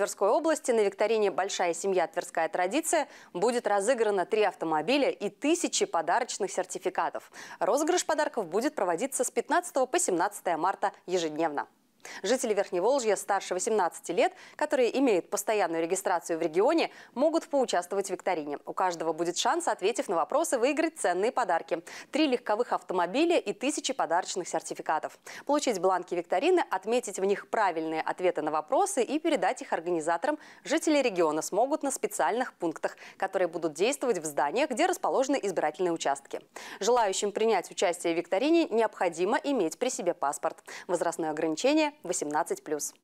Тверской области на викторине «Большая семья. Тверская традиция» будет разыграно три автомобиля и тысячи подарочных сертификатов. Розыгрыш подарков будет проводиться с 15 по 17 марта ежедневно. Жители Верхневолжья старше 18 лет, которые имеют постоянную регистрацию в регионе, могут поучаствовать в викторине. У каждого будет шанс, ответив на вопросы, выиграть ценные подарки. Три легковых автомобиля и тысячи подарочных сертификатов. Получить бланки викторины, отметить в них правильные ответы на вопросы и передать их организаторам жители региона смогут на специальных пунктах, которые будут действовать в зданиях, где расположены избирательные участки. Желающим принять участие в викторине необходимо иметь при себе паспорт. Возрастное ограничение 18+.